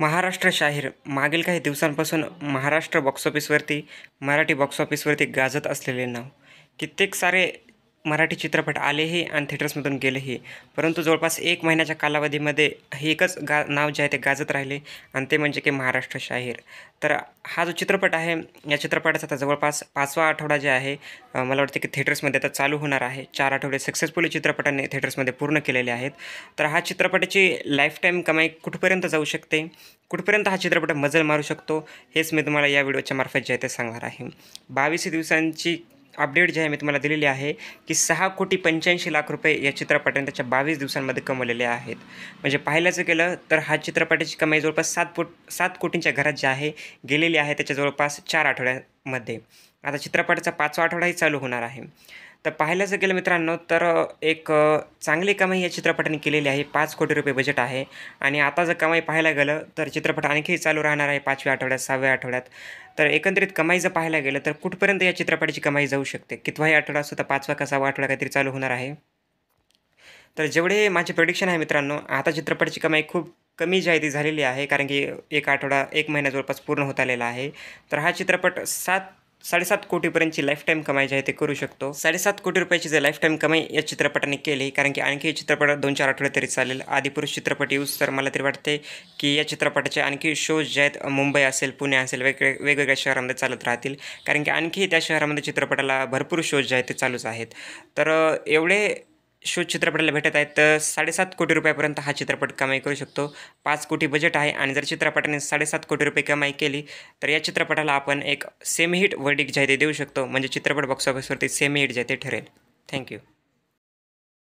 महाराष्ट्र शाहीर मागील काही दिवसांपासून महाराष्ट्र बॉक्स ऑफिसवरती मराठी बॉक्स ऑफिसवरती गाजत असलेले नाव कित्येक सारे मराठी चित्रपट आलेही आणि थिएटर्समधून गेलेही परंतु जवळपास एक महिन्याच्या कालावधीमध्ये हे एकच गा नाव जे आहे ते गाजत राहिले आणि ते म्हणजे की महाराष्ट्र शाहीर तर हा जो चित्रपट आहे या चित्रपटाचा आता जवळपास पाचवा आठवडा जे आहे मला वाटतं की थिएटर्समध्ये आता चालू होणार आहे चार आठवडे सक्सेसफुली चित्रपटाने थिएटर्समध्ये पूर्ण केलेले आहेत तर हा चित्रपटाची लाईफटाईम कमाई कुठपर्यंत जाऊ शकते कुठपर्यंत हा चित्रपट मजल मारू शकतो हेच मी तुम्हाला या व्हिडिओच्या मार्फत जे आहे ते सांगणार आहे बावीस दिवसांची अपडेट जे आहे मी तुम्हाला दिलेली आहे की सहा कोटी पंच्याऐंशी लाख रुपये या चित्रपटाने त्याच्या बावीस दिवसांमध्ये कमवलेले आहेत म्हणजे पाहिल्याचं गेलं तर हा चित्रपटाची कमाई जवळपास सात पोट सात कोटींच्या घरात जे आहे गेलेली आहे त्याच्या जवळपास चार आठवड्यामध्ये आता चित्रपटाचा पाचवा आठवडाही चालू होणार आहे तर पाहिलं जर गेलं मित्रांनो तर एक चांगली कमाई या चित्रपटाने केलेली आहे पाच कोटी रुपये बजेट आहे आणि आता जर कमाई पाहायला गेलं तर चित्रपट आणखी चालू राहणार आहे पाचव्या आठवड्यात सहाव्या आठवड्यात तर एकंदरीत कमाई जर पाहायला गेलं तर कुठपर्यंत या चित्रपटाची कमाई जाऊ शकते कितवाही आठवडा सुद्धा पाचवा का सहावा आठवडा काहीतरी चालू होणार आहे तर जेवढे माझे प्रडिक्शन आहे मित्रांनो आता चित्रपटाची कमाई खूप कमी जी आहे ती झालेली आहे कारण की एक आठवडा एक महिना जवळपास पूर्ण होत आलेला आहे तर हा चित्रपट सात साडेसात कोटीपर्यंतची लाईफ टाईम कमाई जी आहे ते करू शकतो साडेसात कोटी रुपयाची जे लाईफ टाईम कमाई या चित्रपटाने केली कारण की आणखी चित्रपट दोन चार आठवडे तरी चालेल आदिपुरुष चित्रपट येऊस तर मला तरी वाटते की या चित्रपटाचे आणखी शोज जे आहेत मुंबई असेल पुणे असेल वेगवेगळे वेगवेगळ्या शहरामध्ये चालत राहतील कारण की आणखी त्या शहरामध्ये चित्रपटाला भरपूर शोज जे आहेत ते चालूच आहेत तर एवढे शो चित्रपटाला भेटत आहेत तर साडेसात कोटी रुपयापर्यंत हा चित्रपट कमाई करू शकतो पाच कोटी बजेट आहे आणि जर चित्रपटाने साडेसात कोटी रुपये कमाई केली तर या चित्रपटाला आपण एक सेमी हिट वर्डिक जाहिती देऊ शकतो म्हणजे चित्रपट बॉक्स ऑफिसवरती सेमी हिट जाहिती ठरेल थँक्यू